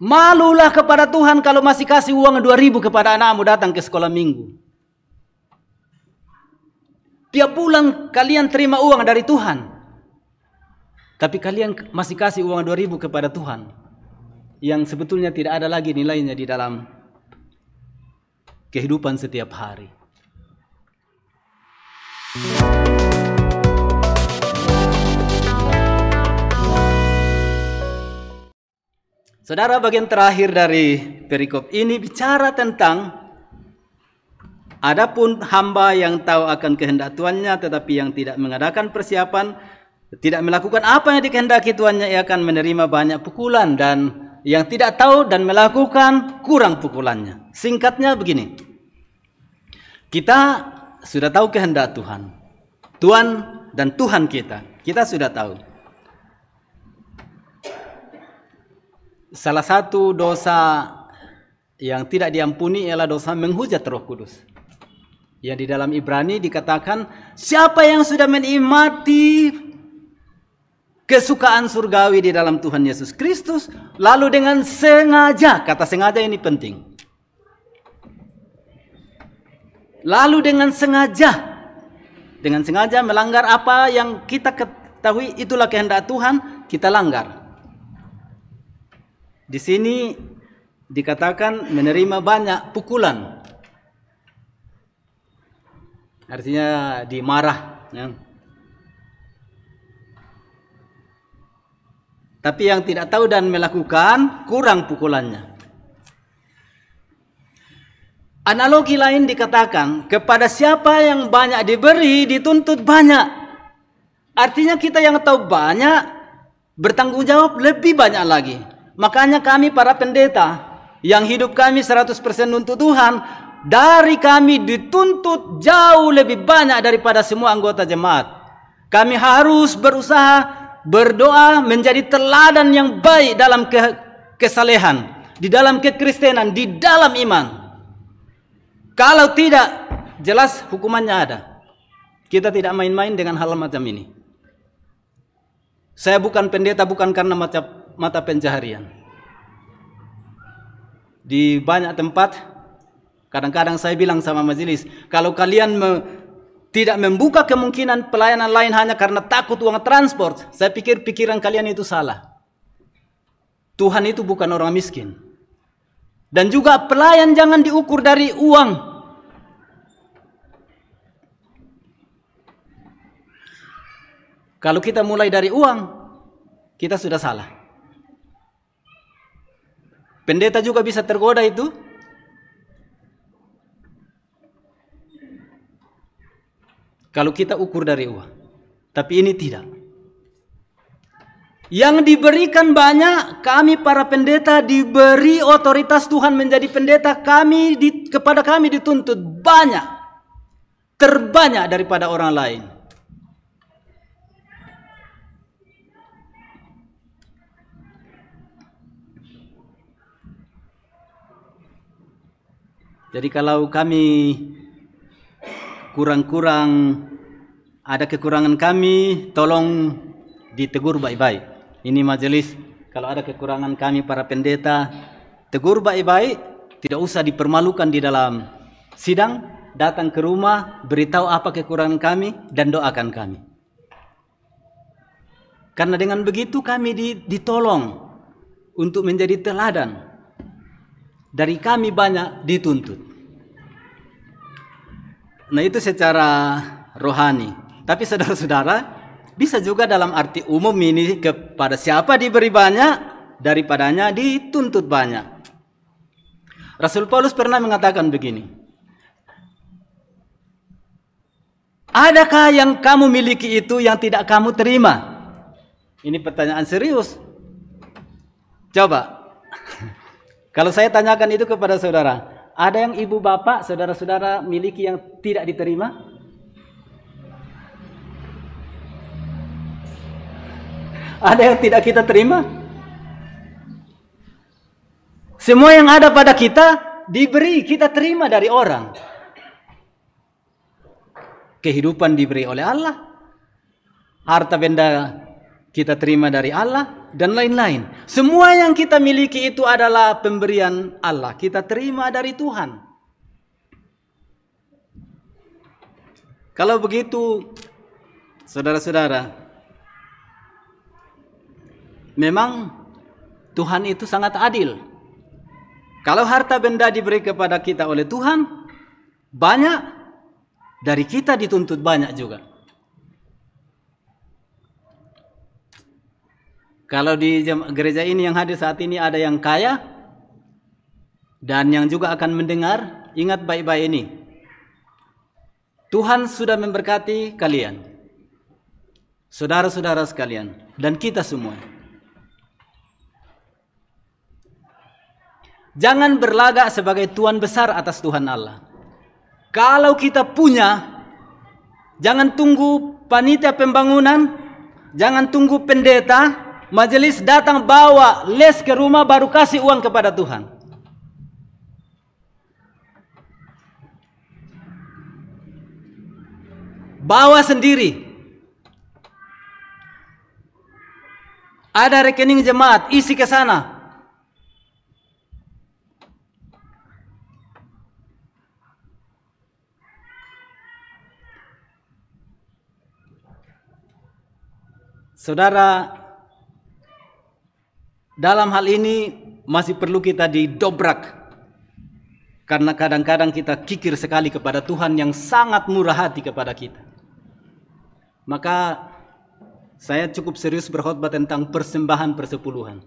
Malulah kepada Tuhan kalau masih kasih uang 2000 kepada anakmu datang ke sekolah minggu. Tiap bulan kalian terima uang dari Tuhan. Tapi kalian masih kasih uang 2000 kepada Tuhan. Yang sebetulnya tidak ada lagi nilainya di dalam kehidupan setiap hari. Saudara, bagian terakhir dari perikop ini bicara tentang adapun hamba yang tahu akan kehendak tuannya tetapi yang tidak mengadakan persiapan, tidak melakukan apa yang dikehendaki tuannya, ia akan menerima banyak pukulan dan yang tidak tahu dan melakukan kurang pukulannya. Singkatnya begini. Kita sudah tahu kehendak Tuhan. Tuhan dan Tuhan kita. Kita sudah tahu. salah satu dosa yang tidak diampuni ialah dosa menghujat Roh Kudus. Yang di dalam Ibrani dikatakan, siapa yang sudah menikmati kesukaan surgawi di dalam Tuhan Yesus Kristus, lalu dengan sengaja, kata sengaja ini penting. Lalu dengan sengaja, dengan sengaja melanggar apa yang kita ketahui itulah kehendak Tuhan, kita langgar. Di sini dikatakan menerima banyak pukulan. Artinya dimarah. Ya. Tapi yang tidak tahu dan melakukan kurang pukulannya. Analogi lain dikatakan kepada siapa yang banyak diberi dituntut banyak. Artinya kita yang tahu banyak bertanggung jawab lebih banyak lagi. Makanya kami para pendeta yang hidup kami 100% untuk Tuhan, dari kami dituntut jauh lebih banyak daripada semua anggota jemaat. Kami harus berusaha berdoa menjadi teladan yang baik dalam ke kesalehan, di dalam kekristenan, di dalam iman. Kalau tidak, jelas hukumannya ada. Kita tidak main-main dengan hal macam ini. Saya bukan pendeta bukan karena macam mata pencaharian. Di banyak tempat, kadang-kadang saya bilang sama majelis, kalau kalian me, tidak membuka kemungkinan pelayanan lain hanya karena takut uang transport, saya pikir pikiran kalian itu salah. Tuhan itu bukan orang miskin. Dan juga pelayan jangan diukur dari uang. Kalau kita mulai dari uang, kita sudah salah. Pendeta juga bisa tergoda itu. Kalau kita ukur dari uang. Tapi ini tidak. Yang diberikan banyak, kami para pendeta diberi otoritas Tuhan menjadi pendeta. Kami di, kepada kami dituntut banyak, terbanyak daripada orang lain. Jadi kalau kami kurang-kurang ada kekurangan kami, tolong ditegur baik-baik. Ini majelis kalau ada kekurangan kami para pendeta, tegur baik-baik, tidak usah dipermalukan di dalam sidang, datang ke rumah, beritahu apa kekurangan kami dan doakan kami. Karena dengan begitu kami ditolong untuk menjadi teladan dari kami banyak dituntut. Nah, itu secara rohani. Tapi saudara-saudara, bisa juga dalam arti umum ini kepada siapa diberi banyak daripadanya dituntut banyak. Rasul Paulus pernah mengatakan begini. Adakah yang kamu miliki itu yang tidak kamu terima? Ini pertanyaan serius. Coba Kalau saya tanyakan itu kepada saudara, ada yang ibu bapak, saudara-saudara miliki yang tidak diterima? Ada yang tidak kita terima? Semua yang ada pada kita diberi, kita terima dari orang. Kehidupan diberi oleh Allah. Harta benda kita terima dari Allah dan lain-lain. Semua yang kita miliki itu adalah pemberian Allah. Kita terima dari Tuhan. Kalau begitu, saudara-saudara, memang Tuhan itu sangat adil. Kalau harta benda diberi kepada kita oleh Tuhan, banyak dari kita dituntut banyak juga. Kalau di gereja ini yang hadir saat ini ada yang kaya dan yang juga akan mendengar, ingat baik-baik ini. Tuhan sudah memberkati kalian. Saudara-saudara sekalian dan kita semua. Jangan berlagak sebagai tuan besar atas Tuhan Allah. Kalau kita punya, jangan tunggu panitia pembangunan, jangan tunggu pendeta, majelis datang bawa les ke rumah baru kasih uang kepada Tuhan. Bawa sendiri. Ada rekening jemaat, isi ke sana. Saudara dalam hal ini masih perlu kita didobrak karena kadang-kadang kita kikir sekali kepada Tuhan yang sangat murah hati kepada kita. Maka saya cukup serius berkhutbah tentang persembahan persepuluhan.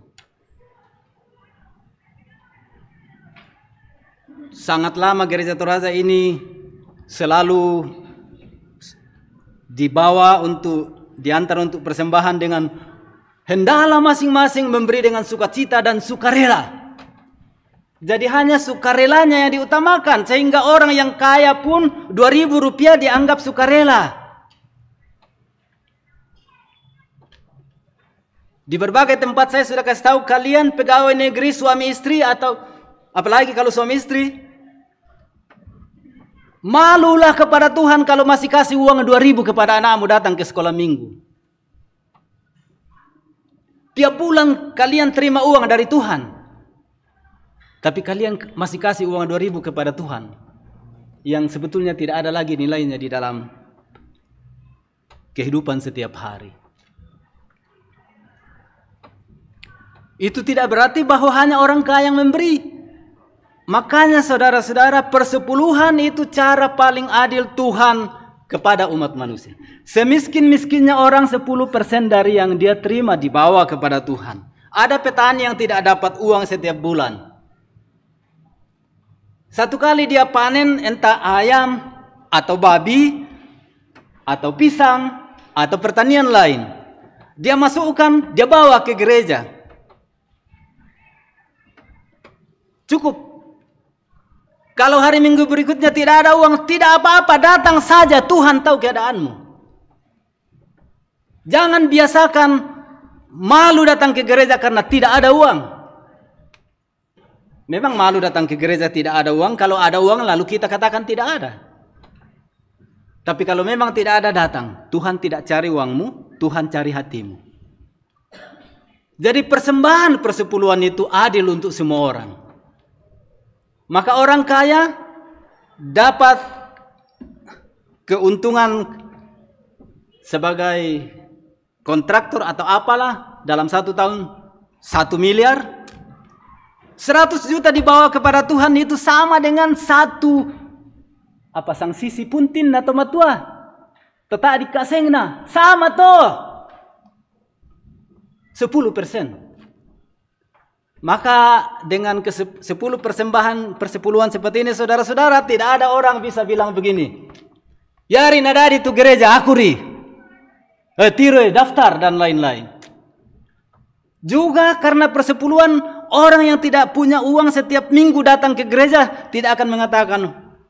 Sangat lama gereja Toraja ini selalu dibawa untuk diantar untuk persembahan dengan Hendaklah masing-masing memberi dengan sukacita dan sukarela. Jadi hanya sukarelanya yang diutamakan. Sehingga orang yang kaya pun 2000 rupiah dianggap sukarela. Di berbagai tempat saya sudah kasih tahu kalian pegawai negeri suami istri atau apalagi kalau suami istri. Malulah kepada Tuhan kalau masih kasih uang 2000 kepada anakmu datang ke sekolah minggu. Tiap bulan kalian terima uang dari Tuhan. Tapi kalian masih kasih uang 2000 kepada Tuhan. Yang sebetulnya tidak ada lagi nilainya di dalam kehidupan setiap hari. Itu tidak berarti bahwa hanya orang kaya yang memberi. Makanya saudara-saudara persepuluhan itu cara paling adil Tuhan kepada umat manusia. Semiskin-miskinnya orang 10% dari yang dia terima dibawa kepada Tuhan. Ada petani yang tidak dapat uang setiap bulan. Satu kali dia panen entah ayam atau babi atau pisang atau pertanian lain. Dia masukkan, dia bawa ke gereja. Cukup kalau hari minggu berikutnya tidak ada uang, tidak apa-apa, datang saja Tuhan tahu keadaanmu. Jangan biasakan malu datang ke gereja karena tidak ada uang. Memang malu datang ke gereja tidak ada uang, kalau ada uang lalu kita katakan tidak ada. Tapi kalau memang tidak ada datang, Tuhan tidak cari uangmu, Tuhan cari hatimu. Jadi persembahan persepuluhan itu adil untuk semua orang. Maka orang kaya dapat keuntungan sebagai kontraktor atau apalah dalam satu tahun satu miliar seratus juta dibawa kepada Tuhan itu sama dengan satu apa sang sisi puntin atau matua Tetap di kasengna sama toh sepuluh persen maka dengan ke sepuluh persembahan persepuluhan seperti ini saudara-saudara tidak ada orang bisa bilang begini. Yari nadadi tu gereja akuri. Eh, tiro daftar dan lain-lain. Juga karena persepuluhan orang yang tidak punya uang setiap minggu datang ke gereja tidak akan mengatakan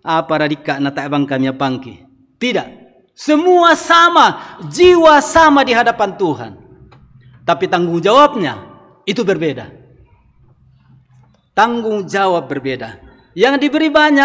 apa radika nata abang kami pangki. Tidak. Semua sama, jiwa sama di hadapan Tuhan. Tapi tanggung jawabnya itu berbeda tanggung jawab berbeda. Yang diberi banyak